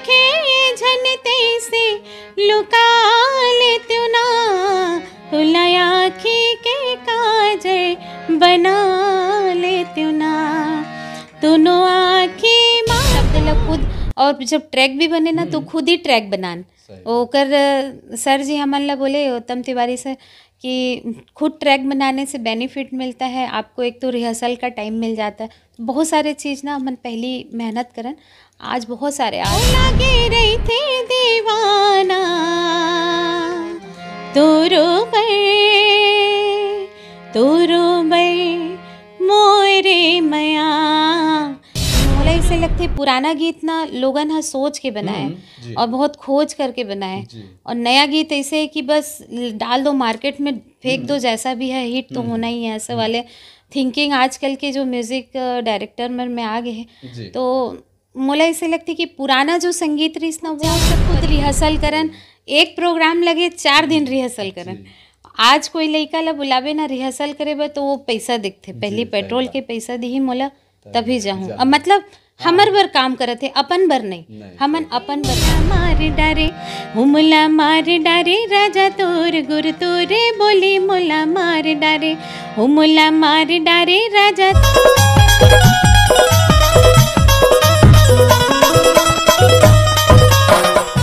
देखे झनते से के बना ले आखी मतलब खुद और जब ट्रैक भी बने ना तो हम्म। खुद ही ट्रैक बनान ओकर सर जी हमला बोले उत्तम तिवारी सर कि खुद ट्रैक बनाने से बेनिफिट मिलता है आपको एक तो रिहर्सल का टाइम मिल जाता है तो बहुत सारे चीज़ ना मन पहली मेहनत करन आज बहुत सारे आज लगे रही थे दीवाना तो रो मोरे मया ऐसे लगते पुराना गीत ना लोगन हा सोच के बनाए हम्म, और बहुत खोज करके बनाए और नया गीत ऐसे है कि बस डाल दो मार्केट में फेंक दो हम्म। जैसा भी है हिट तो हम्म। होना ही है ऐसे वाले थिंकिंग आजकल के जो म्यूजिक डायरेक्टर में आ गए हैं तो मोला ऐसे लगती कि पुराना जो संगीत रिस ना वो सब खुद रिहर्सल हाँ करन एक प्रोग्राम लगे चार दिन रिहर्सल करन आज कोई लड़का ला बुलावे ना रिहर्सल करे तो वो पैसा दिखते पहले पेट्रोल के पैसा दी ही मोला तभी जाऊँ मतलब हमर बर काम करत है अपन बर नहीं नहीं हमन अपन बर मार डारे उमला मार डारे राजा तोर गुर तोरे बोली मुला मार डारे उमला मार डारे राजा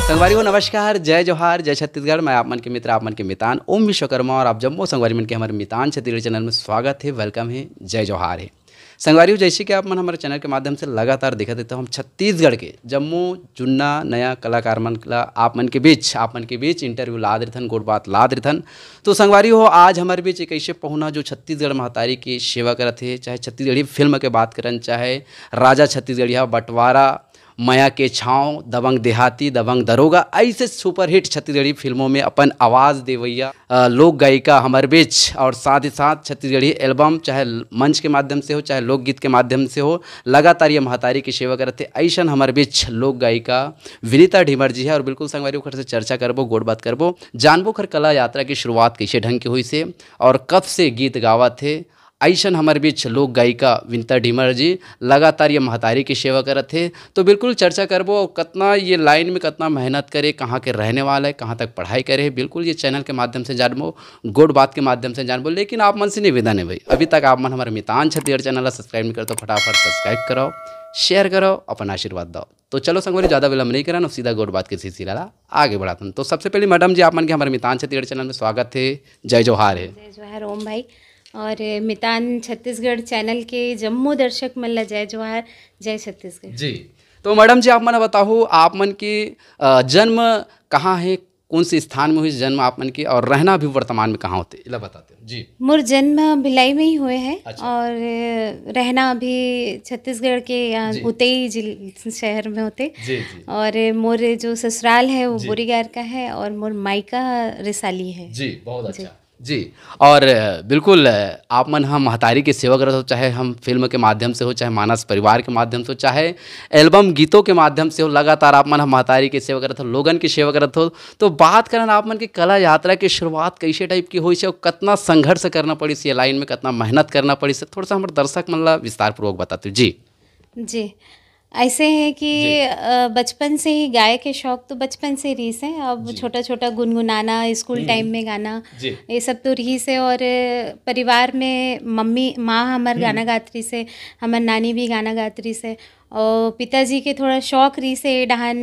संगवारी हो नमस्कार जय जोहार जय छत्तीसगढ़ मैं आप मन के मित्र आप मन के मितान ओम विश्वकर्मा और आप जम्मो संगवारी मन के हमारे मितान छत्तीसगढ़ चैनल में स्वागत है वेलकम है जय जोहार है संगवारी जैसे कि आप मन हमारे चैनल के माध्यम से लगातार दिखा देते हो हम छत्तीसगढ़ के जम्मू जुन्ना नया कलाकार मन का आप मन के बीच आप मन के बीच इंटरव्यू ला देन गोट बात ला देन तो संगवारी हो आज हमारे बीच एक ऐसे पहुना जो छत्तीसगढ़ महतारी की सेवा करते है चाहे छत्तीसगढ़ी फिल्म के बात करें चाहे राजा छत्तीसगढ़िया बंटवारा माया के छाँव दबंग देहाती दबंग दरोगा ऐसे सुपरहिट छत्तीसगढ़ी फिल्मों में अपन आवाज़ देवैया लोक गायिका हमर बेच और साथ ही साथ छत्तीसगढ़ी एल्बम चाहे मंच के माध्यम से हो चाहे लोकगीत के माध्यम से हो लगातार ये महतारी की सेवा करते ऐसा हमर बीच लोक गायिका विनीता ढीमर जी है और बिल्कुल संगवारी खर से चर्चा करबो गोड बात करबो जानबो खर कला यात्रा की शुरुआत कैसे ढंग की हुई से और कब से गीत गावा थे ऐसा हमारे बीच लोक गायिका विंता ढीमर जी लगातार ये महतारी की सेवा करते थे तो बिल्कुल चर्चा करबो और कितना ये लाइन में कितना मेहनत करे कहाँ के रहने वाले है कहाँ तक पढ़ाई करे बिल्कुल ये चैनल के माध्यम से जानबो गुड बात के माध्यम से जानबो लेकिन आप मन से निवेदन है भाई अभी तक आप मन हमारे मितान छत्तीसगढ़ चैनल सब्सक्राइब नहीं करो तो फटाफट सब्सक्राइब कराओ शेयर करो अपन आशीर्वाद दो तो चलो संगोरी ज़्यादा विलंब नहीं करा ना सीधा गोड बात के सिलसिला आगे बढ़ाते हैं तो सबसे पहले मैडम जी आप मन के हमारे मितान छत्तीसगढ़ चैनल में स्वागत है जय जोहार है जय जोहार ओम भाई और मितान छत्तीसगढ़ चैनल के जम्मू दर्शक मन ला जय जवाहर जय छत्तीसगढ़ जी तो मैडम जी आप मन बताओ आप मन के जन्म कहाँ है कौन से स्थान में हुई जन्म आप मन की और रहना भी वर्तमान में कहाँ होते बताते हैं जी मोर जन्म भिलाई में ही हुए हैं अच्छा। और रहना अभी छत्तीसगढ़ के उतई शहर में होते जी, जी। और मोर जो ससुराल है वो बोरीगार का है और मोर माइका रिसाली है जी बहुत अच्छा जी। जी और बिल्कुल आप मन हम महतारी के सेवक हो चाहे हम फिल्म के माध्यम से हो चाहे मानस परिवार के माध्यम से हो चाहे एल्बम गीतों के माध्यम से हो लगातार आप मन हम महतारी के सेवक रहो लोगन के सेवक हो तो बात करें आप मन की कला यात्रा की शुरुआत कैसे टाइप की हुई से और कितना संघर्ष करना पड़ी से लाइन में कितना मेहनत करना पड़ी से थोड़ा सा हमारे दर्शक मतलब विस्तारपूर्वक बताते जी जी ऐसे है कि बचपन से ही गाय के शौक तो बचपन से रीस है अब छोटा छोटा गुनगुनाना स्कूल हम्म। टाइम में गाना ये सब तो रीस है और परिवार में मम्मी माँ हमार हम्म। गाना गात्री से हमार नानी भी गाना गात्री से और पिताजी के थोड़ा शौक रही से डहान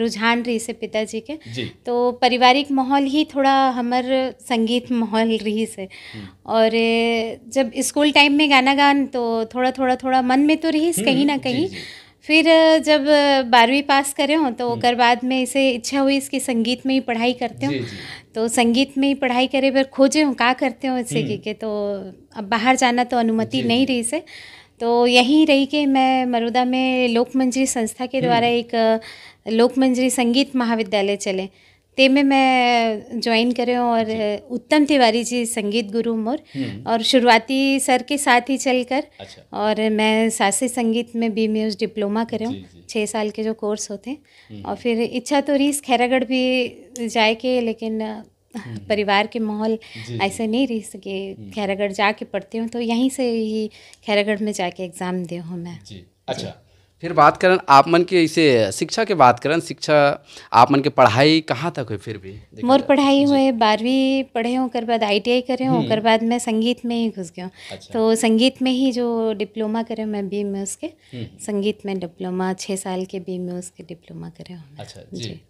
रुझान रही से पिताजी के तो पारिवारिक माहौल ही थोड़ा हमर संगीत माहौल रही से हम्म। और जब स्कूल टाइम में गाना गान तो थोड़ा थोड़ा थोड़ा मन में तो रही कहीं ना कहीं जी, जी. फिर जब बारहवीं पास करे हों तो हम्म। ओकर बाद में इसे इच्छा हुई इसकी संगीत में ही पढ़ाई करते हूँ तो संगीत में ही पढ़ाई करे पर खोजे हूँ का करते हूँ इससे हम्म। की के तो अब बाहर जाना तो अनुमति नहीं रही इसे तो यहीं रही कि मैं मरुदा में लोक मंजरी संस्था के हम्म। द्वारा एक लोक मंजरी संगीत महाविद्यालय चले ते में मैं ज्वाइन કર્યો और उत्तम तिवारी जी संगीत गुरु मोर हम्म। और शुरुआती सर के साथ ही चलकर अच्छा। और मैं शास्त्रीय संगीत में बी म्यूज डिप्लोमा करूँ छः साल के जो कोर्स होते हैं और हम्म। फिर इच्छा तो रही खैरागढ़ भी जाए के लेकिन हम्म। परिवार के माहौल ऐसे नहीं रह सके खैरागढ़ जाके पढ़ती हूँ तो यहीं से ही खैरागढ़ में जाके एग्ज़ाम दे हूँ मैं जी अच्छा फिर बात करें आप मन के इसे शिक्षा के बात करें शिक्षा आप मन के पढ़ाई कहाँ तक हुई फिर भी मोर पढ़ाई हुए बारहवीं पढ़े हूँ कर बाद आई टी आई करे हूँ कर हम्म। बाद मैं संगीत में ही घुस गया अच्छा। तो संगीत में ही जो डिप्लोमा करे मैं बी में उसके हम्म। संगीत में डिप्लोमा छः साल के बी में उसके डिप्लोमा करे हूँ अच्छा जी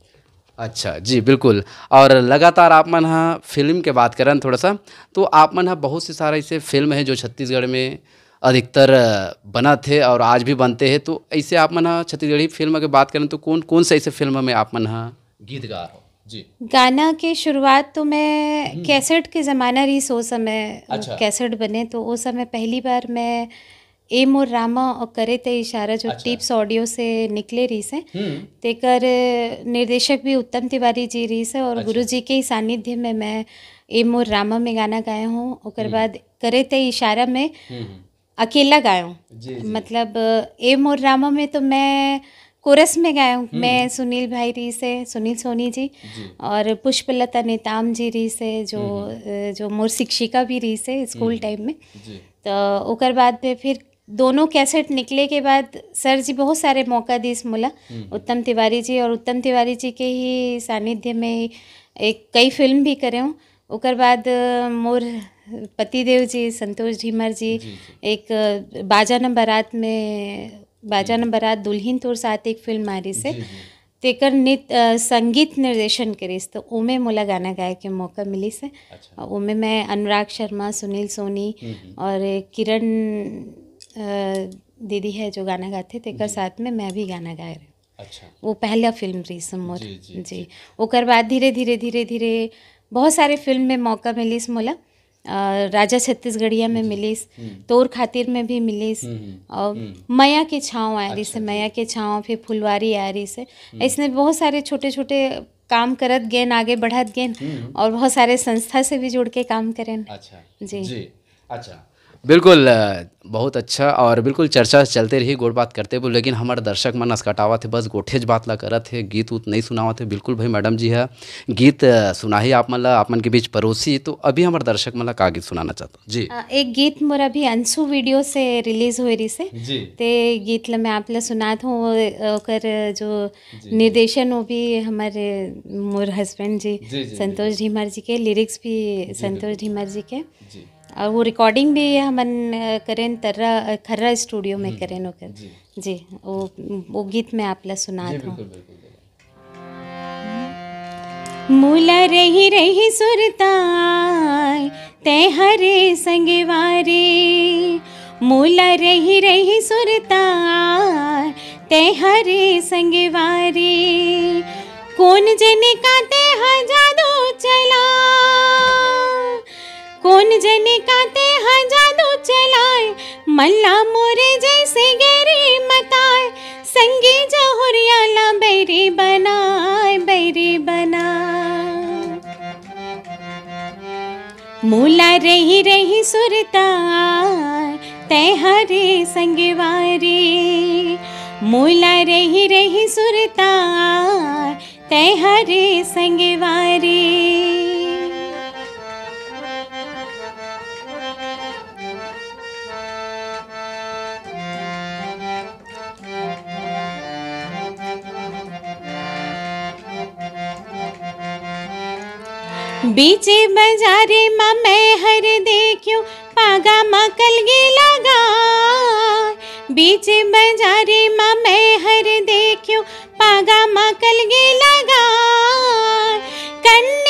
अच्छा जी बिल्कुल और लगातार आप मन हाँ फिल्म के बात करें थोड़ा सा तो आप मन हाँ बहुत से सारा ऐसे फिल्म है जो छत्तीसगढ़ में अधिकतर बना थे और आज भी बनते हैं तो ऐसे आप मन छत्तीसगढ़ी फिल्म की बात करें तो कौन कौन से ऐसे फिल्म में आप मन गीत गा हो जी गाना की शुरुआत तो मैं हम्म। कैसेट के ज़माना रही सो समय अच्छा। कैसेट बने तो उस समय पहली बार मैं ए मोर रामा और करे ते इशारा जो अच्छा। टिप्स ऑडियो से निकले रही से हम्म। तेकर निर्देशक भी उत्तम तिवारी जी रही से और अच्छा। गुरु जी के ही सानिध्य में मैं ए मोर रामा में गाना गाया हूँ और हम्म। बाद करे ते इशारा में अकेला गाया हूँ मतलब एम और रामा में तो मैं कोरस में गाया हूँ हम्म। मैं सुनील भाई री से सुनील सोनी जी, जी। और पुष्पलता नेताम जी री से जो हम्म, हम्म। जो मोर शिक्षिका भी रही से स्कूल टाइम में तो ओकर बाद में फिर दोनों कैसेट निकले के बाद सर जी बहुत सारे मौका इस मुला उत्तम तिवारी जी और उत्तम तिवारी जी के ही सानिध्य में एक कई फिल्म भी करे हूँ ओकर बाद मोर पतिदेव जी संतोष ढीमर जी, जी, जी एक बाजा नंबरात में बाजा नंबरात दुल्हीन तोर साथ एक फिल्म मारी से तेकर नित संगीत निर्देशन करीस तो उमे मोला गाना गाए के मौका मिली से अच्छा। उमे मैं अनुराग शर्मा सुनील सोनी हम्म, हम्म। और किरण दीदी है जो गाना गाते तेकर साथ में मैं भी गाना गाए रही अच्छा वो पहला फिल्म रही समोर जी, जी, जी, जी। ओकर बाद धीरे धीरे धीरे धीरे बहुत सारे फिल्म में मौका मिलीस मोला राजा छत्तीसगढ़िया में मिलीस हम्म। तोर खातिर में भी मिलीस हम्म, हम्म। और मैया के छाँव आ रही से अच्छा, मैया के छाँव फिर फुलवारी आ रही से इसने बहुत सारे छोटे छोटे काम करत गेन आगे बढ़त गेन और बहुत सारे संस्था से भी जुड़ के काम करें अच्छा जी जी अच्छा बिल्कुल बहुत अच्छा और बिल्कुल चर्चा चलते रही गोड़ बात करते बोल लेकिन हमारे दर्शक मन असकटावा थे बस गोठेज बात ला करत थे गीत उत नहीं सुनावा थे बिल्कुल भाई मैडम जी है गीत सुना ही आप मन ला आप मन के बीच पड़ोसी तो अभी हमारे दर्शक मन ला का गीत सुनाना चाहता हूँ जी एक गीत मोर अभी अंशु वीडियो से रिलीज हुई रही से जी ते गीत ला मैं आप ला सुनात हूँ कर जो निर्देशन वो भी हमारे मोर हस्बैंड जी संतोष ढीमर जी के लिरिक्स भी संतोष ढीमर जी के और वो रिकॉर्डिंग भी हमन करें तर्रा खर्रा स्टूडियो में करें ओकर जी, जी वो वो गीत मैं आप ला सुना दूँ मुला रही रही सुरताई ते हरे संगवारी मुला रही रही सुरताई ते हरे संगवारी कौन जने का ते हा कौन जने काते हाँ जादू चलाए मल्ला मोरे जैसे गेरी मताए संगी जहुरिया ला बैरी बनाए बैरी बना मूला रही रही सुरता ते हरे संगवारी मूला रही रही सुरता ते हरे संगवारी बीचे बजारे माँ मैं हर देखियो पागा माँ कलगी लगा बीचे बजारे माँ मैं हर देखियो पागा माँ कलगी लगा कन्ने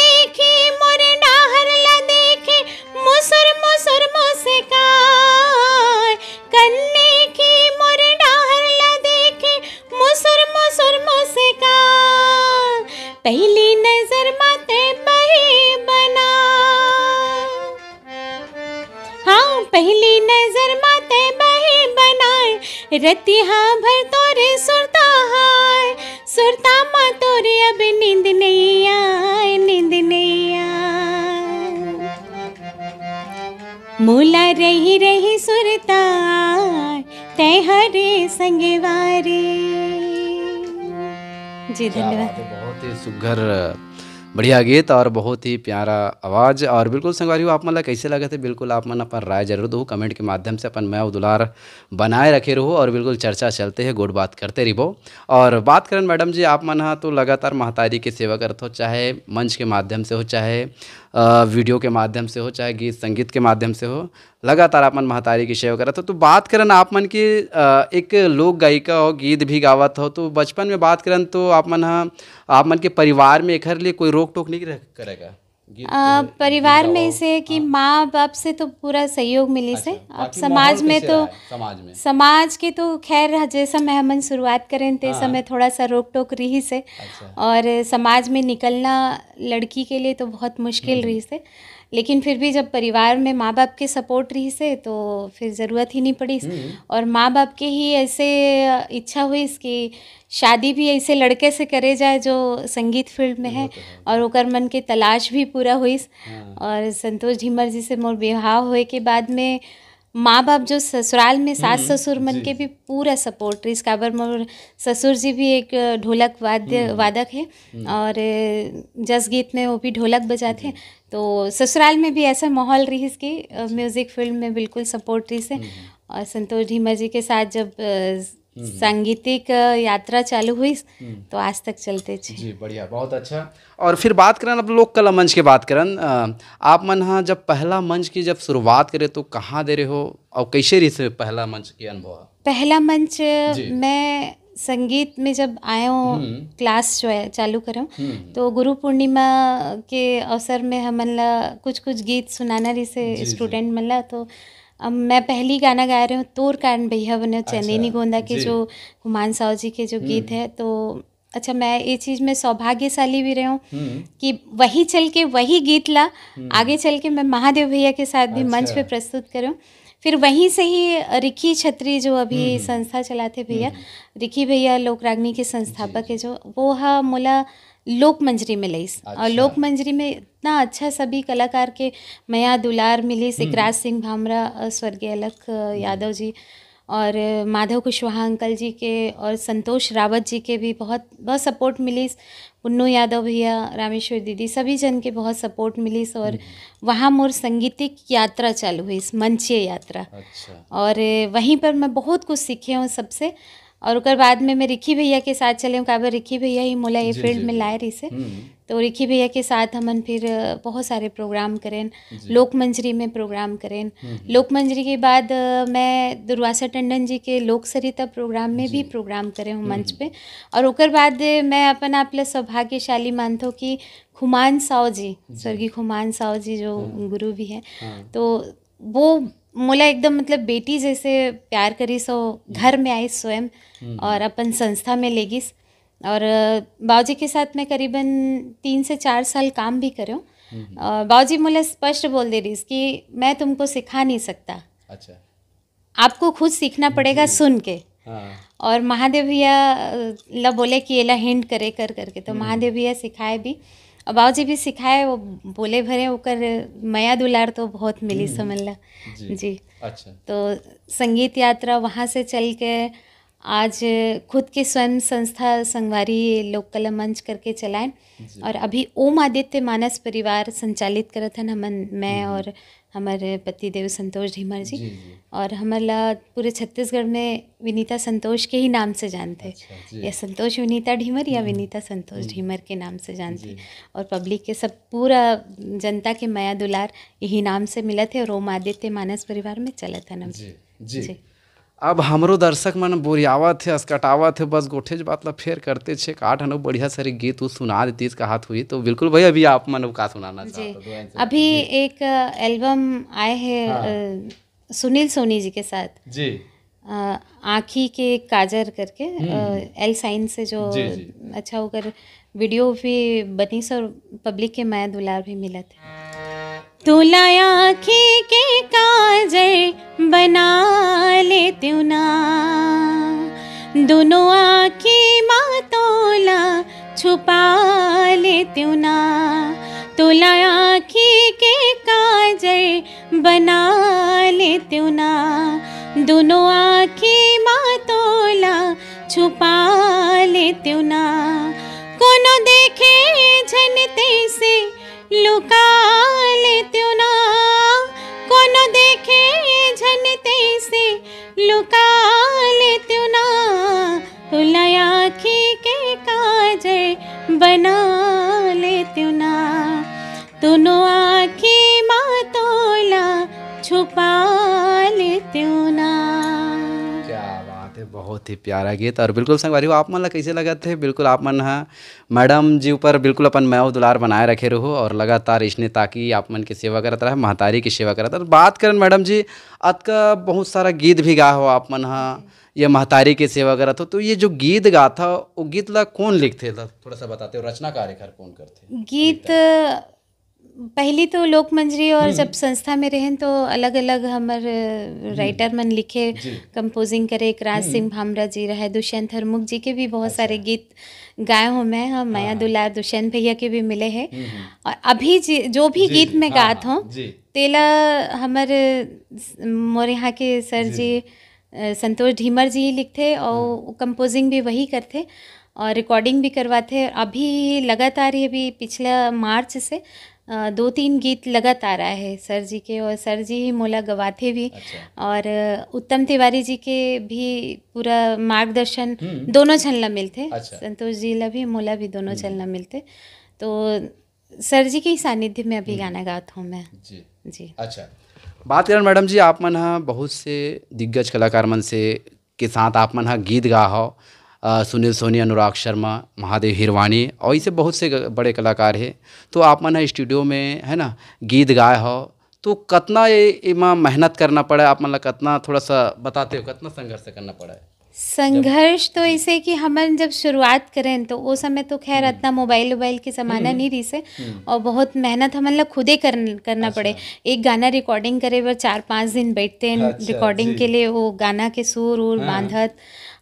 जी धन्यवाद बहुत ही सुघर बढ़िया गीत और बहुत ही प्यारा आवाज़ और बिल्कुल संगवारी आप मतलब कैसे लगे थे बिल्कुल आप मन अपन राय जरूर दो कमेंट के माध्यम से अपन मैं उदुलार बनाए रखे रहो और बिल्कुल चर्चा चलते हैं गुड बात करते रहो और बात करें मैडम जी आप मन तो लगातार महतारी की सेवा करते हो चाहे मंच के माध्यम से हो चाहे वीडियो के माध्यम से हो चाहे गीत संगीत के माध्यम से हो लगातार मन महतारी की सेवा करा था तो बात करन मन की एक लोक गायिका हो गीत भी गावत हो तो बचपन में बात करन तो आप मन हाँ आप मन के परिवार में एक लिए कोई रोक टोक नहीं करेगा आ, परिवार में इसे कि हाँ। माँ बाप से तो पूरा सहयोग मिली अच्छा, से अब समाज में तो समाज में समाज की तो खैर जैसा मेहमान शुरुआत करें ते हाँ। समय थोड़ा सा रोक टोक रही से अच्छा। और समाज में निकलना लड़की के लिए तो बहुत मुश्किल हम्म। रही से लेकिन फिर भी जब परिवार में माँ बाप के सपोर्ट रही से तो फिर ज़रूरत ही नहीं पड़ी हम्म। और माँ बाप के ही ऐसे इच्छा हुई इसकी शादी भी ऐसे लड़के से करे जाए जो संगीत फील्ड में है तो और ओकर मन के तलाश भी पूरा हुई हाँ। और संतोष झीमर जी से मोर विवाह हुए के बाद में माँ बाप जो ससुराल में सास हम्म, ससुर मन के भी पूरा सपोर्ट काबर मोर ससुर जी भी एक ढोलक वाद्य हम्म। वादक है हम्म। और जस गीत में वो भी ढोलक बजाते हैं तो ससुराल में भी ऐसा माहौल रही इसकी म्यूज़िक फील्ड में बिल्कुल सपोर्ट रही से और संतोष ढीमा जी के साथ जब हम्म। सांगीतिक यात्रा चालू हुई हम्म। तो आज तक चलते थे जी बढ़िया बहुत अच्छा और फिर बात करें अब लोक कला मंच के बात करन आप मन हाँ जब पहला मंच की जब शुरुआत करे तो कहाँ दे रहे हो और कैसे रही पहला मंच की अनुभव पहला मंच मैं संगीत में जब आए हूँ हम्म। क्लास जो है चालू करूँ तो गुरु पूर्णिमा के अवसर में हम मतलब कुछ कुछ गीत सुनाना रही से स्टूडेंट मतलब तो अब मैं पहली गाना गा रही हूँ तोर कान भैया बने चंदेनी अच्छा, गोंदा के जो हुमान साहु जी के जो हम्म। गीत है तो अच्छा मैं ये चीज़ में सौभाग्यशाली भी रही हूँ हम्म। कि वही चल के वही गीत ला हम्म। आगे चल के मैं महादेव भैया के साथ भी मंच अच्छा। पे प्रस्तुत करूँ फिर वहीं से ही रिखी छत्री जो अभी संस्था चलाते भैया रिखी भैया लोकरागनी के संस्थापक है जो वो हा मोला लोक मंजरी में लईस और अच्छा। लोक मंजरी में इतना अच्छा सभी कलाकार के मया दुलार मिली हम्म। सिकराज सिंह भामरा स्वर्गीय अलख हम्म। यादव जी और माधव कुशवाहा अंकल जी के और संतोष रावत जी के भी बहुत बहुत सपोर्ट मिली पुन्नू यादव भैया रामेश्वर दीदी सभी जन के बहुत सपोर्ट मिली और हम्म। वहाँ मोर संगीतिक यात्रा चालू हुई मंचीय यात्रा अच्छा। और वहीं पर मैं बहुत कुछ सीखे हूँ सबसे और उसके बाद में मैं रिखी भैया के साथ चले हूँ काबर रिखी भैया ही मोला ये फील्ड में लाए रही से तो रिखी भैया के साथ हमन फिर बहुत सारे प्रोग्राम करें लोक मंजरी में प्रोग्राम करें हम्म, हम्म। लोक मंजरी के बाद मैं दुर्वासा टंडन जी के लोक सरिता प्रोग्राम में भी प्रोग्राम करें हूँ हम्म, मंच पे और उकर बाद मैं अपन आप ला सौभाग्यशाली हूँ कि खुमान साव जी स्वर्गीय खुमान साव जी जो हाँ। गुरु भी हैं हाँ। तो वो मोला एकदम मतलब बेटी जैसे प्यार करी सो घर में आई स्वयं और अपन संस्था में लेगी और बावजी के साथ मैं करीबन तीन से चार साल काम भी करूँ हम्म। बाबूजी बावजी मुझे स्पष्ट बोल दे रही कि मैं तुमको सिखा नहीं सकता अच्छा आपको खुद सीखना पड़ेगा सुन के हाँ। और महादेव भैया ला बोले कि ये ला हिंट करे कर करके तो हम्म। महादेव भैया सिखाए भी और बाबू जी भी सिखाए वो बोले भरे ओकर मया दुलार तो बहुत मिली हम्म। समझ ला जी, जी अच्छा तो संगीत यात्रा वहाँ से चल के आज खुद के स्वयं संस्था संगवारी लोक कला मंच करके चलाएं और अभी ओम आदित्य मानस परिवार संचालित करत हन हम मैं और हमारे पति देव संतोष ढीमर जी, जी और हमारा पूरे छत्तीसगढ़ में विनीता संतोष के ही नाम से जानते अच्छा, या संतोष विनीता ढीमर या विनीता संतोष ढीमर के नाम से जानते और पब्लिक के सब पूरा जनता के माया दुलार यही नाम से मिले थे और ओम आदित्य मानस परिवार में चला था नाम जी, जी, जी। अब हमरो दर्शक मन बोरियावा थे अस्कटावा थे बस गोठेज बात ला फेर करते छे काट हनो बढ़िया सारी गीत उस सुना देती का हाथ हुई तो बिल्कुल भाई अभी आप मन का सुनाना चाहते हो अभी एक एल्बम आए है हाँ। सुनील सोनी जी के साथ जी आँखी के काजर करके हम्म। एल साइन से जो जी, जी। अच्छा होकर वीडियो भी बनी सर पब्लिक के माया दुलार भी मिला था तुलाई के काजल बना लेत्यौ ना आँखी आँखीमा तोला छुपा लेत्यौ ना तुलाई आँखीकै काजल बना लेत्यौ ना दुनो आँखीमा तोला छुपा लेत्यौ ना कोनो देखे झन तैसे लुकाले त्यो ना कोनो देखे झन से, लुकाले त्यो ना उलाई आँखी के काजर बना ले त्यो ना तुनो आँखी मा छुपा छुपाले त्यो ना थे बहुत ही प्यारा गीत और बिल्कुल संगवारी आप मन कैसे लगा थे बिल्कुल आप मन हा मैडम जी ऊपर बिल्कुल अपन मैं दुलार बनाए रखे रहो और लगातार इसने ताकि आप मन की सेवा करता रहे महतारी की सेवा करता और बात करें मैडम जी का बहुत सारा गीत भी गा हो आप मन हा महतारी की सेवा करा था तो ये जो गीत था वो गीत ला कौन लिखते थोड़ा सा बताते हो रचना कार्यकार कौन करते गीत पहली तो लोक मंजरी और हम्म। जब संस्था में रहें तो अलग अलग हमर राइटर मन लिखे कंपोजिंग करे एक राज हम्म। सिंह भामरा जी रहे दुष्यंत हरमुख जी के भी बहुत अच्छा। सारे गीत गाए हूँ मैं हम हाँ, हाँ। माया दुलार दुष्यंत भैया के भी मिले हैं हम्म, और अभी जो भी गीत मैं हाँ, गात हूँ तेला हमारे मोर यहाँ के सर जी संतोष ढीमर जी ही लिखते और कंपोजिंग भी वही करते और रिकॉर्डिंग भी करवाते अभी लगातार ये भी पिछला मार्च से दो तीन गीत लगातार आए हैं सर जी के और सर जी ही मोला गवाते भी अच्छा। और उत्तम तिवारी जी के भी पूरा मार्गदर्शन हम्म। दोनों झलना मिलते अच्छा। संतोष जी ला भी मोला भी दोनों हम्म। झलना मिलते तो सर जी के ही सानिध्य में अभी हम्म। गाना गाता हूँ मैं जी जी अच्छा बात करें मैडम जी आप मन बहुत से दिग्गज कलाकार मन से के साथ आप मन गीत गा हो सुनील सोनी अनुराग शर्मा महादेव हिरवानी और ऐसे बहुत से बड़े कलाकार है तो आप मन स्टूडियो में है ना गीत गाए हो तो ये एमा मेहनत करना पड़ा आप मतलब कितना थोड़ा सा बताते हो कितना संघर्ष करना पड़ा संघर्ष तो ऐसे कि हम जब शुरुआत करें तो वो समय तो खैर हम्म। इतना मोबाइल वोबाइल के ज़माना हम्म। नहीं रही से हम्म। और बहुत मेहनत हम लोग मतलब ही कर, करना अच्छा। पड़े एक गाना रिकॉर्डिंग करे वह चार पाँच दिन बैठते हैं अच्छा, रिकॉर्डिंग के लिए वो गाना के सुर उर हाँ। बांधत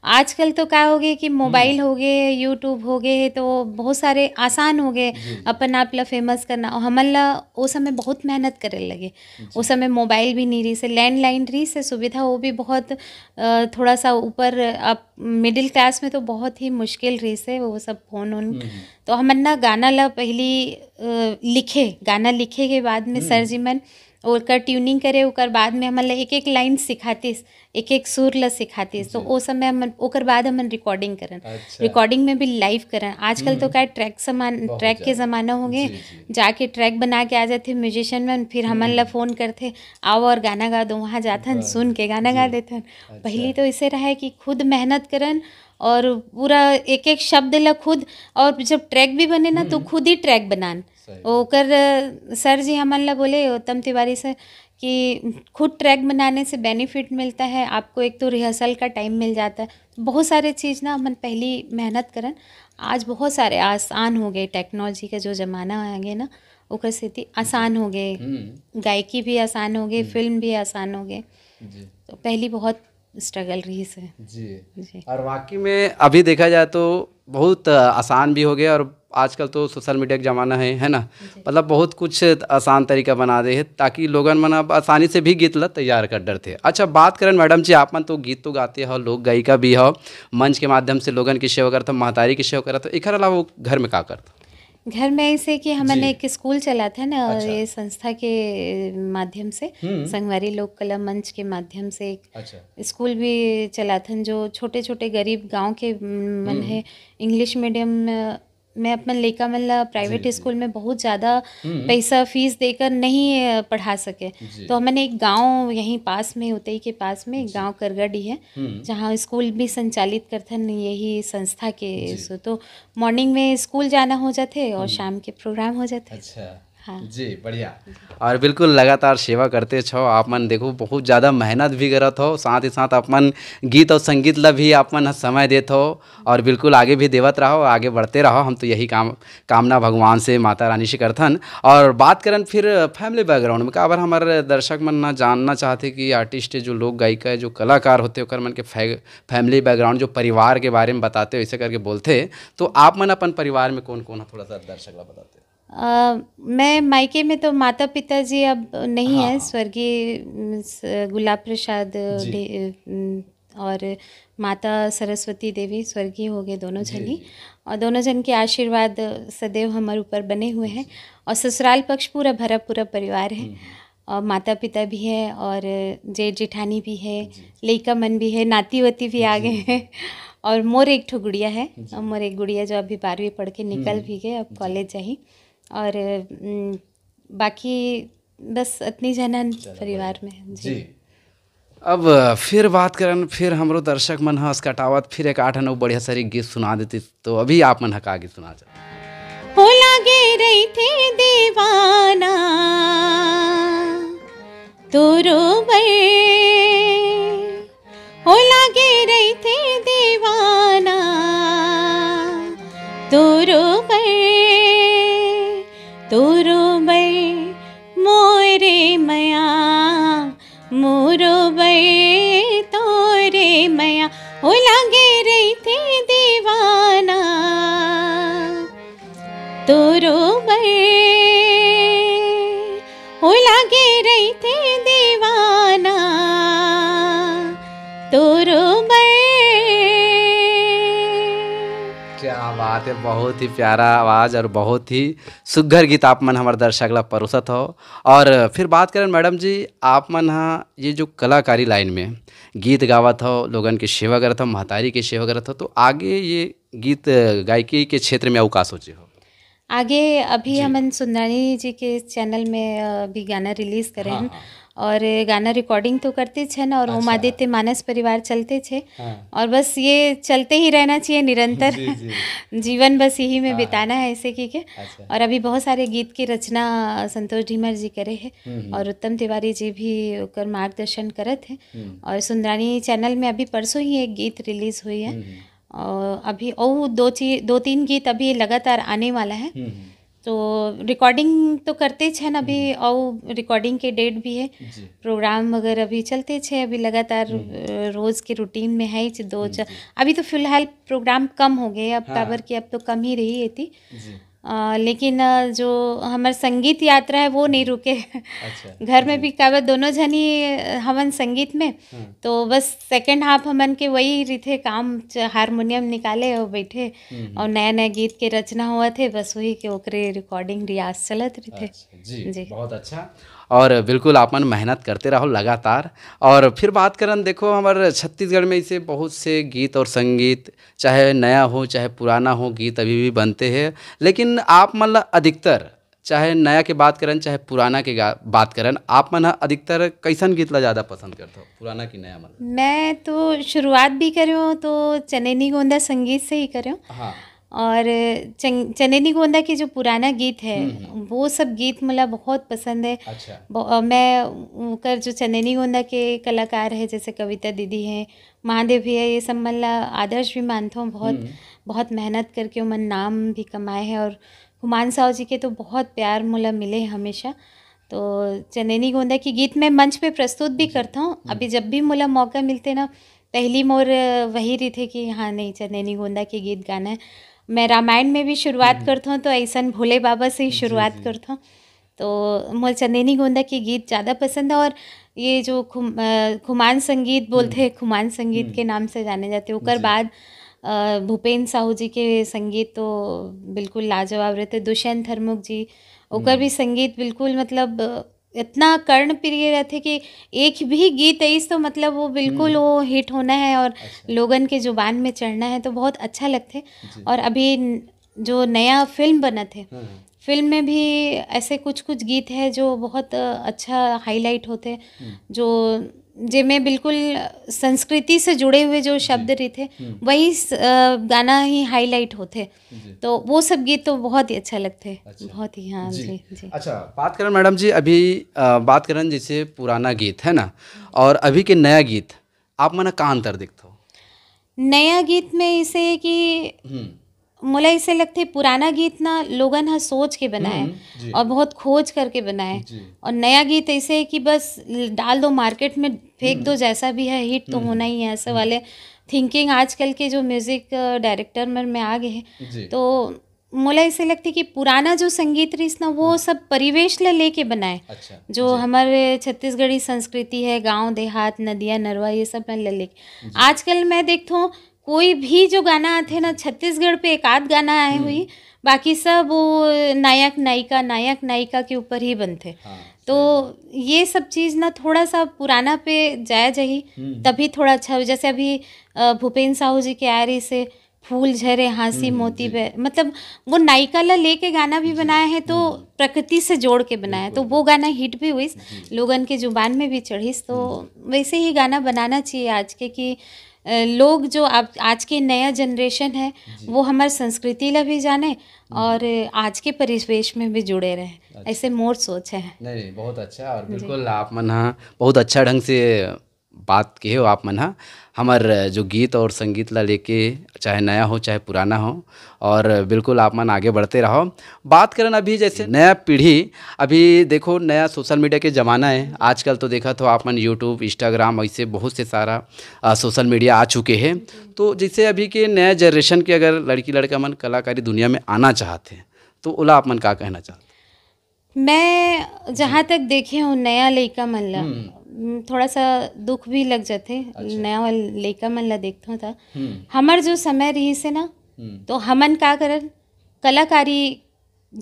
आजकल तो क्या हो गए कि हम्म। मोबाइल हो गए यूट्यूब हो गए तो बहुत सारे आसान हो गए अपन आप ला फेमस करना और हमला ला वो समय बहुत मेहनत करे लगे उस समय मोबाइल भी नहीं रही से लैंडलाइन रही से सुविधा वो भी बहुत थोड़ा सा ऊपर आप मिडिल क्लास में तो बहुत ही मुश्किल रही से वो सब फ़ोन उन हम्म, हम्म। तो हम ना गाना ला पहली लिखे गाना लिखे के बाद में सर जी मन ओकर ट्यूनिंग करे उकर बाद में हमन एक एक लाइन सिखातीस एक एक सुर ल सिखातिस तो वो समय हम ओकर बाद हम रिकॉर्डिंग करन अच्छा। रिकॉर्डिंग में भी लाइव करन आजकल तो हम्म। क्या ट्रैक समान ट्रैक के ज़माना हो गए जाके ट्रैक बना के आ जाते म्यूजिशियन में फिर हमन ला फ़ोन करते आओ और गाना गा दो वहाँ जाथन सुन के गाना गा देते अच्छा। पहली तो इसे रहा है कि खुद मेहनत करन और पूरा एक एक शब्द ला खुद और जब ट्रैक भी बने ना तो हम्म। खुद ही ट्रैक बनान ओकर सर जी हम ला बोले उत्तम तिवारी सर कि खुद ट्रैक बनाने से बेनिफिट मिलता है आपको एक तो रिहर्सल का टाइम मिल जाता है बहुत सारे चीज़ ना मन पहली मेहनत करन आज बहुत सारे आसान हो गए टेक्नोलॉजी का जो ज़माना आ गया ना ओकर स्थिति आसान हो गए हम्म। गायकी भी आसान हो गई फिल्म हम्म। भी आसान हो गए तो पहली बहुत स्ट्रगल रही से जी जी और वाकई में अभी देखा जाए तो बहुत आसान भी हो गया और आजकल तो सोशल मीडिया का ज़माना है है ना मतलब बहुत कुछ आसान तरीका बना दे है ताकि लोगन मन अब आसानी से भी गीत ला तैयार कर डर थे अच्छा बात करें मैडम जी आप मन तो गीत तो गाते हो लोग गायिका भी हो मंच के माध्यम से लोगन की सेवा करते महतारी की सेवा करते एक तो अलावा वो घर में का करते घर में ऐसे कि हमने एक स्कूल चला था ना अच्छा। ये संस्था के माध्यम से हम्म। संगवारी लोक कला मंच के माध्यम से एक अच्छा। स्कूल भी चला था जो छोटे छोटे गरीब गांव के मन हम्म। है इंग्लिश मीडियम मैं अपना लेका मल्ला प्राइवेट स्कूल में बहुत ज़्यादा हम्म। पैसा फीस देकर नहीं पढ़ा सके तो मैंने एक गांव यहीं पास में उतई के पास में एक गाँव करगढ़ी है हम्म। जहाँ स्कूल भी संचालित करथन यही संस्था के तो मॉर्निंग में स्कूल जाना हो जाते और हम्म। शाम के प्रोग्राम हो जाते अच्छा हाँ। जी बढ़िया और बिल्कुल लगातार सेवा करते छो आप मन देखो बहुत ज़्यादा मेहनत भी करत हो साथ ही साथ अपन गीत और संगीत ला भी आप मन समय देते हो और बिल्कुल आगे भी देवत रहो आगे बढ़ते रहो हम तो यही काम कामना भगवान से माता रानी से करथन और बात करन फिर फैमिली बैकग्राउंड में काबर हमारे दर्शक मन ना जानना चाहते कि आर्टिस्ट जो लोग गायिका जो कलाकार होते होकर मन के फैमिली बैकग्राउंड जो परिवार के बारे में बताते हो ऐसे करके बोलते तो आप मन अपन परिवार में कौन कौन है थोड़ा सा दर्शक बताते आ, मैं मायके में तो माता पिता जी अब नहीं हाँ, हैं हाँ। स्वर्गीय गुलाब प्रसाद और माता सरस्वती देवी स्वर्गीय हो गए दोनों जनी और दोनों जन के आशीर्वाद सदैव हमारे ऊपर बने हुए हैं और ससुराल पक्ष पूरा भरा पूरा परिवार है हम्म, हम्म। और माता पिता भी है और जेठ जेठानी भी है लेका मन भी है नाती भी आ गए हैं और मोर एक ठो गुड़िया है और मोर एक गुड़िया जो अभी बारहवीं पढ़ के निकल हम्म। भी गए अब कॉलेज जाए और बाकी बस इतनी जनन परिवार में जी, जी। अब फिर बात करन फिर हमरो दर्शक मन हस कटावत फिर एक आठ नौ बढ़िया सारी गीत सुना देती तो अभी आप मन हका गीत सुना हो लागे रही थे देवाना तोरो हो लागे रही थे देवाना तोरो रही थे दीवाना क्या बात है बहुत ही प्यारा आवाज़ और बहुत ही सुघर गीत आप मन हमारे दर्शक ला परोसत हो और फिर बात करें मैडम जी आप मन हाँ ये जो कलाकारी लाइन में गीत गावत हो लोगन के सेवा करत हो महतारी के सेवा करत हो तो आगे ये गीत गायकी के क्षेत्र में अवकाश सोचे हो आगे अभी हम सुंदरानी जी के चैनल में भी गाना रिलीज़ करे हाँ हाँ और गाना रिकॉर्डिंग तो करते ना और अच्छा। उमादित्य मानस परिवार चलते थे हाँ और बस ये चलते ही रहना चाहिए निरंतर जी जी जीवन बस यही में हाँ, हाँ बिताना है ऐसे की के अच्छा और अभी बहुत सारे गीत की रचना संतोष ढीमर जी करे है हम्म, हम्म। और उत्तम तिवारी जी भी कर मार्गदर्शन करत है हम्म। और सुंदरानी चैनल में अभी परसों ही एक गीत रिलीज़ हुई है अभी और दो ची दो तीन गीत अभी लगातार आने वाला है हम्म, हम्म। तो रिकॉर्डिंग तो करते छन अभी हम्म। और रिकॉर्डिंग के डेट भी है प्रोग्राम वगैरह अभी चलते छे अभी लगातार रोज़ के रूटीन में है दो चार अभी तो फिलहाल प्रोग्राम कम हो गए अब हाँ। काबर हाँ। की अब तो कम ही रही है थी लेकिन जो हमार संगीत यात्रा है वो नहीं रुके अच्छा, घर में हम्म। भी कावत दोनों ही हमन संगीत में हम्म। तो बस सेकंड हाफ हमन के वही थे काम हारमोनियम निकाले और बैठे हम्म, और नया नया गीत के रचना हुआ थे बस वही के ओकरे रिकॉर्डिंग रियाज चलत थे अच्छा, जी, जी बहुत अच्छा और बिल्कुल आपन मेहनत करते रहो लगातार और फिर बात करें देखो हमारे छत्तीसगढ़ में इसे बहुत से गीत और संगीत चाहे नया हो चाहे पुराना हो गीत अभी भी बनते हैं लेकिन आप मतलब अधिकतर चाहे नया के बात करन चाहे पुराना के बात करन आप मन अधिकतर कैसन गीत ला ज़्यादा पसंद करते हो पुराना की नया मन मैं तो शुरुआत भी करूँ तो चनैनी गोंदा संगीत से ही हूँ हाँ और चनेनी गोंदा के जो पुराना गीत है हम्म, हम्म। वो सब गीत मुला बहुत पसंद है अच्छा। मैं कर जो चनेनी गोंदा के कलाकार है जैसे कविता दीदी है महादेव है ये सब मल्ला आदर्श भी मानता हूँ बहुत हम्म। बहुत मेहनत करके मन नाम भी कमाए हैं और हुमान साहु जी के तो बहुत प्यार मुला मिले हमेशा तो चनैनी गोंदा के गीत मैं मंच पे प्रस्तुत भी करता हूँ अभी जब भी मुला मौका मिलते ना पहली मोर वही रही थी कि हाँ नहीं चंदेनी गोंदा के गीत गाना है मैं रामायण में भी शुरुआत हम्म। करता हूँ तो ऐसा भोले बाबा से ही शुरुआत करता हूँ तो मोल चंदेनी गोंदा के गीत ज़्यादा पसंद है और ये जो खुम खुमान संगीत बोलते हम्म। हैं खुमान संगीत के हम्म। नाम से जाने जाते ओकर बाद भूपेंद्र साहू जी के संगीत तो बिल्कुल लाजवाब रहते दुष्यंत थर्मुख जी ओकर भी संगीत बिल्कुल मतलब इतना कर्ण प्रिय रहते थे कि एक भी गीत इस तो मतलब वो बिल्कुल हम्म। वो हिट होना है और अच्छा। लोगन के जुबान में चढ़ना है तो बहुत अच्छा लगते और अभी जो नया फिल्म बना थे हम्म। फिल्म में भी ऐसे कुछ कुछ गीत है जो बहुत अच्छा हाईलाइट होते हम्म। जो जे बिल्कुल संस्कृति से जुड़े हुए जो शब्द रहे थे हम्म। वही गाना ही हाईलाइट होते तो वो सब गीत तो बहुत ही अच्छा लगते अच्छा। बहुत ही हाँ जी जी, जी। अच्छा बात करें मैडम जी अभी बात करें जैसे पुराना गीत है ना और अभी के नया गीत आप मना कहाँ अंतर देखते हो नया गीत में इसे कि हम्म। मुला ऐसे लगते पुराना गीत ना लोगन हा सोच के बनाए हम्म, हम्म, और बहुत खोज करके बनाए और नया गीत ऐसे है कि बस डाल दो मार्केट में फेंक दो हम्म। जैसा भी है हिट तो होना ही है ऐसे वाले थिंकिंग आजकल के जो म्यूज़िक डायरेक्टर में आ गए हैं तो मुला ऐसे लगती कि पुराना जो संगीत रिस ना वो सब परिवेश ले लेके बनाए अच्छा, जो हमारे छत्तीसगढ़ी संस्कृति है गांव देहात नदियाँ नरवा ये सब में ले लेके आजकल मैं देखता हूँ कोई भी जो गाना आते ना छत्तीसगढ़ पे एक आध गाना आए हम्म। हुई बाकी सब वो नायक नायिका नायक नायिका के ऊपर ही बनते हाँ, तो ये सब चीज़ ना थोड़ा सा पुराना पे जाया जाए हम्म। तभी थोड़ा अच्छा जैसे अभी भूपेन्द्र साहू जी के रही से फूल झरे हाँसी हम्म, मोती बह मतलब वो नायिका ला लेके गाना भी बनाया है तो प्रकृति से जोड़ के बनाया है तो वो गाना हिट भी हुई लोगन के जुबान में भी चढ़ीस तो वैसे ही गाना बनाना चाहिए आज के कि लोग जो आप आज के नया जनरेशन है वो हमारे संस्कृति ला भी जाने हम्म। और आज के परिवेश में भी जुड़े रहे अच्छा। ऐसे मोर सोच है नहीं नहीं बहुत अच्छा और बिल्कुल आप मना हाँ, बहुत अच्छा ढंग से बात के हो आप मन हाँ। हमार जो गीत और संगीत ला लेके चाहे नया हो चाहे पुराना हो और बिल्कुल आप मन आगे बढ़ते रहो बात करें अभी जैसे नया पीढ़ी अभी देखो नया सोशल मीडिया के ज़माना है आजकल तो देखा तो आप मन यूट्यूब इंस्टाग्राम ऐसे बहुत से सारा आ, सोशल मीडिया आ चुके हैं तो जैसे अभी के नया जनरेशन के अगर लड़की लड़का मन कलाकारी दुनिया में आना चाहते हैं तो ओला आप मन का कहना चाहते मैं जहाँ तक देखे हूँ नया लड़का मन थोड़ा सा दुख भी लग जाते अच्छा। नया लेका मन ला देखता था हमार हम्म। जो समय रही से ना हम्म। तो हमन का करन कलाकारी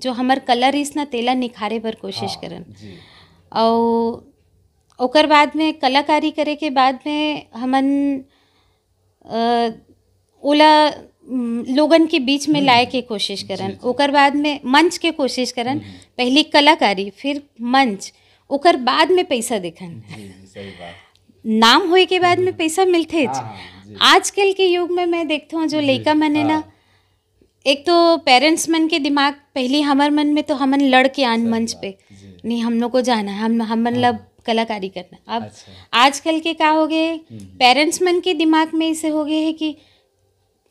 जो हमार कला रही ना तेला निखारे पर कोशिश हाँ, करन और बाद में कलाकारी करे के बाद में हमन ओला लोगन के बीच में हम्म। लाए के कोशिश करन ओकर बाद में मंच के कोशिश करन पहली कलाकारी फिर मंच ओकर बाद में पैसा देखन नाम होए के बाद में पैसा मिलते हाँ, आजकल के युग में मैं देखता हूँ जो लड़का है ना हाँ। एक तो पेरेंट्स मन के दिमाग पहले हमार मन में तो हमन लड़के आन मंच पे नहीं हम लोग को जाना हम हम मतलब हाँ। कलाकारी करना अब अच्छा। आजकल के क्या हो गए पेरेंट्स हम्म। मन के दिमाग में इसे हो गए है कि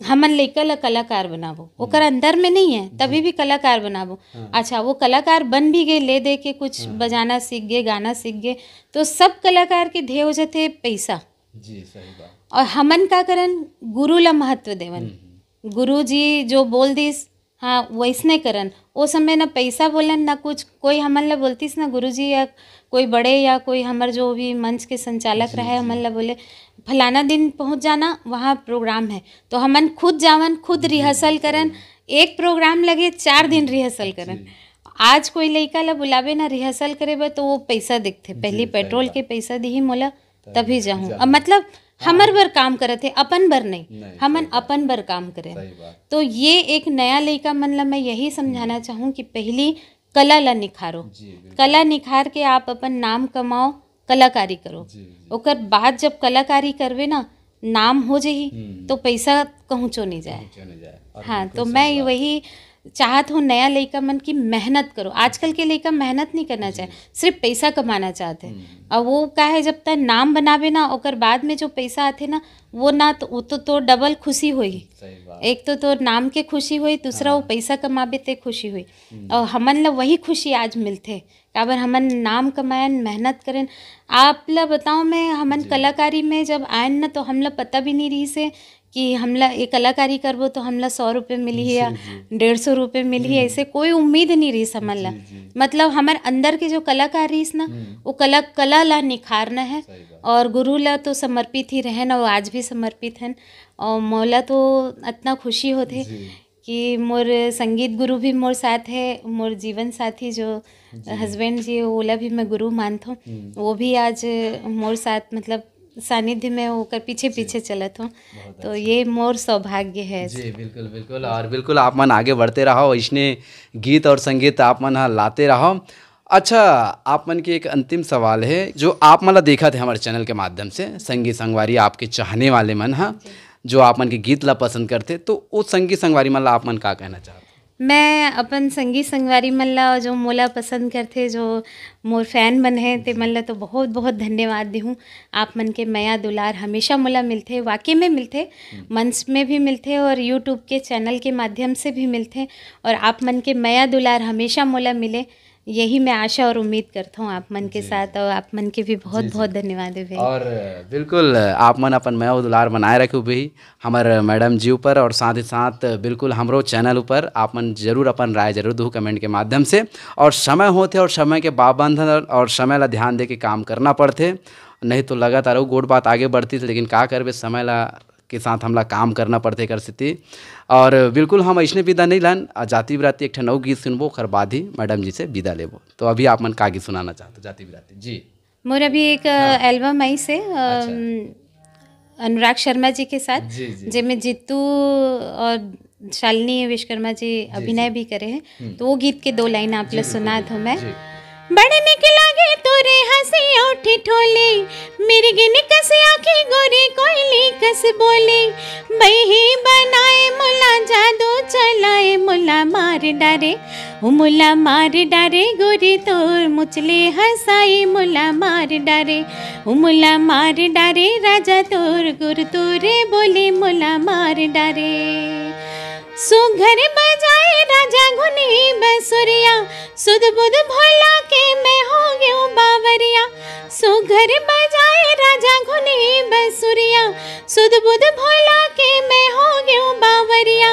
हमन लेकर कलाकार बनाबो ओकर हम्म। अंदर में नहीं है हम्म। तभी भी कलाकार बनाबो हाँ। अच्छा वो कलाकार बन भी गए ले दे के कुछ हाँ। बजाना सीख गए गाना सीख गए तो सब कलाकार के ध्येय हो जाते पैसा जी सही बात और हमन का करन गुरु ला महत्व देवन हम्म, गुरु जी जो बोल दिस हाँ वैसने करन वो समय ना पैसा बोलन ना कुछ कोई हमन ला बोलतीस ना गुरु जी या कोई बड़े या कोई हमर जो भी मंच के संचालक रहे हमन ला बोले फलाना दिन पहुंच जाना वहाँ प्रोग्राम है तो हमन खुद जावन खुद रिहर्सल करन एक प्रोग्राम लगे चार दिन रिहर्सल करन आज कोई लड़का ला बुलावे ना रिहर्सल करे बे तो वो पैसा दिखते पहले पेट्रोल के पैसा दी मोला तभी जाऊँ अब मतलब हाँ। हमर बर काम करत है अपन बर नहीं, नहीं हमन अपन बर काम करे तो ये एक नया लड़का मन मैं यही समझाना हम्म। चाहूँ कि पहली कला ला निखारो कला निखार के आप अपन नाम कमाओ कलाकारी करो ओकर बाद जब कलाकारी करवे ना नाम हो जाही हम्म। तो पैसा कहूँ चो नहीं जाए हाँ तो मैं वही चाहत हूँ नया लड़का मन की मेहनत करो आजकल के लड़का मेहनत नहीं करना चाहे सिर्फ पैसा कमाना चाहते हैं हम्म। और वो का है जब तक नाम बनावे ना और बाद में जो पैसा आते ना वो ना तो वो तो, तो डबल खुशी हुई एक तो तो नाम के खुशी हुई दूसरा वो हाँ। पैसा कमावे ते खुशी हुई हम्म। और हमन ला वही खुशी आज मिलते काबर हमन नाम कमायन मेहनत करें आप ला बताओ मैं हमन कलाकारी में जब आए ना तो हमला पता भी नहीं रही से कि हमला ये कलाकारी करबो तो हमला सौ रुपये मिली या डेढ़ सौ रुपये मिली हम्म। ऐसे कोई उम्मीद नहीं रही समझ ला मतलब हमारे अंदर के जो कलाकार रहीस ना हम्म। वो कला कला ला निखारना है और गुरु ला तो समर्पित ही रहन और आज भी समर्पित हैं और मौला तो इतना खुशी होते कि मोर संगीत गुरु भी मोर साथ है मोर जीवन साथी जो हस्बैंड जी ओला भी मैं गुरु मानता हूँ हम्म। वो भी आज मोर साथ मतलब सानिध्य में होकर पीछे पीछे चलत हूँ तो अच्छा। ये मोर सौभाग्य है जी बिल्कुल बिल्कुल और बिल्कुल आप मन आगे बढ़ते रहो इसने गीत और संगीत आप मन हाँ लाते रहो अच्छा आप मन के एक अंतिम सवाल है जो आप मतलब देखा थे हमारे चैनल के माध्यम से संगीत संगवारी आपके चाहने वाले मन हाँ जो आप मन के गीत ला पसंद करते तो वो संगीत संगवारी मल्ला आप मन का कहना चाहते मैं अपन संगीत संगवारी मल्ला जो मोला पसंद करते जो मोर फैन बन है ते मल्ला तो बहुत बहुत धन्यवाद दी हूँ आप मन के मया दुलार हमेशा मोला मिलते वाकई में मिलते मंच में भी मिलते और यूट्यूब के चैनल के माध्यम से भी मिलते और आप मन के मया दुलार हमेशा मोला मिले यही मैं आशा और उम्मीद करता हूँ आप मन के साथ और आप मन के भी बहुत बहुत धन्यवाद है और बिल्कुल आप मन अपन मैं दुलार बनाए रखे भाई हमारे मैडम जी ऊपर और साथ ही साथ बिल्कुल हमरो चैनल ऊपर आप मन जरूर अपन राय जरूर दू कमेंट के माध्यम से और समय होते और समय के पाबंधन और समय ला ध्यान दे के काम करना पड़ते नहीं तो लगातार वो गोट बात आगे बढ़ती थी लेकिन का करबे समय ला के साथ हमला काम करना पड़ते कर सकती और बिल्कुल हम ऐसे विदा नहीं लान जाति बिराती एक नव गीत सुनबो और बाद ही मैडम जी से विदा लेबो तो अभी आप मन का गीत सुनाना चाहते जाति बिराती जी मोर अभी एक हाँ। एल्बम आई से अच्छा। अनुराग शर्मा जी के साथ जिसमें जीतू और शालिनी विश्वकर्मा जी अभिनय भी करे हैं हम्म। तो वो गीत के दो लाइन आप लोग सुना था मैं बड़े के लागे तोरे हसी उठी ठोली मेरे कस आखी गोरी कोयले कस बोली बही बनाए मुला जादू चलाए मुला मार डारे मुला मार डारे गोरे तोर मुचले हंसाए मुला मार डारे मुला मार डारे राजा तोर गुर तोरे बोले मुला मार डारे सुघर बजाए राजा घुनी बसुरिया सुध बुध भोला के मैं हो गयो बावरिया सुघर बजाए राजा घुनी बसुरिया सुध बुध भोला के मैं हो गयो बावरिया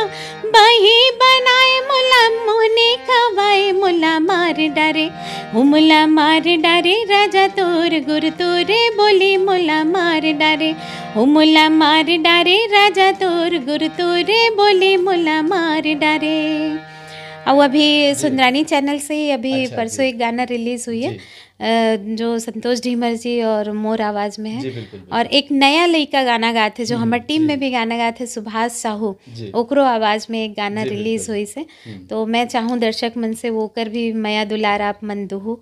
बही बनाए मुला मोहने खवाए मुला मार डारे मुला मार डरे राजा तोर गुर तोरे बोली मुला मार डारे मुला मार डरे राजा तोर गुर तोरे बोली मुला ना मार डारे और अभी सुंदरानी चैनल से ही अभी अच्छा, परसों एक गाना रिलीज हुई है जो संतोष ढीमर जी और मोर आवाज में है बिल्कुल, बिल्कुल। और एक नया लई का गाना गाए थे जो हम्म, हमारे टीम में भी गाना गाए थे सुभाष साहू ओकरो आवाज में एक गाना रिलीज हुई से हम्म। तो मैं चाहूँ दर्शक मन से वो कर भी मया दुलार आप मन दुह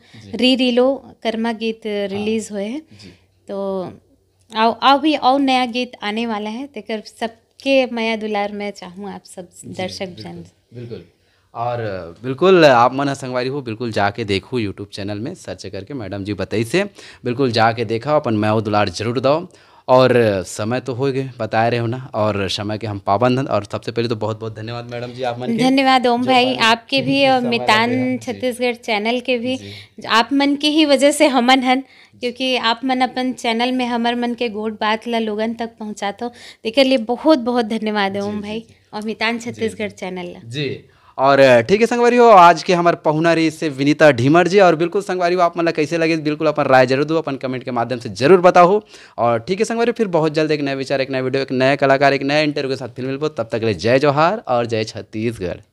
री रिलो कर्मा गीत हाँ। रिलीज हुए हैं तो आओ आओ भी और नया गीत आने वाला है तेकर सब के माया दुलार मैं चाहूँ आप सब दर्शक जन बिल्कुल और बिल्कुल आप मन संगवारी हो बिल्कुल जाके देखो यूट्यूब चैनल में सर्च करके मैडम जी बताई से बिल्कुल जाके देखा अपन मैं दुलार जरूर दो और समय तो हो गए बता रहे हो ना और समय के हम पाबंद हैं और सबसे पहले तो बहुत बहुत धन्यवाद मैडम जी आप मन के धन्यवाद ओम भाई आपके भी और मितान छत्तीसगढ़ चैनल के भी आप मन की ही वजह से हमन हन क्योंकि आप मन अपन चैनल में हमर मन के गोट बात ला लोगन तक पहुँचाते हो देखे लिए बहुत बहुत धन्यवाद ओम भाई और मितान छत्तीसगढ़ चैनल ला जी और ठीक है संगवारी हो आज के हमारे पहुना रही से विनीता ढीमर जी और बिल्कुल संगवारी हो आप मतलब कैसे लगे बिल्कुल अपन राय जरूर दो अपन कमेंट के माध्यम से जरूर बताओ और ठीक है संगवारी फिर बहुत जल्द एक नया विचार एक नया वीडियो एक नया कलाकार एक नया इंटरव्यू के साथ फिर मिलबो तब तक ले जय जोहार और जय छत्तीसगढ़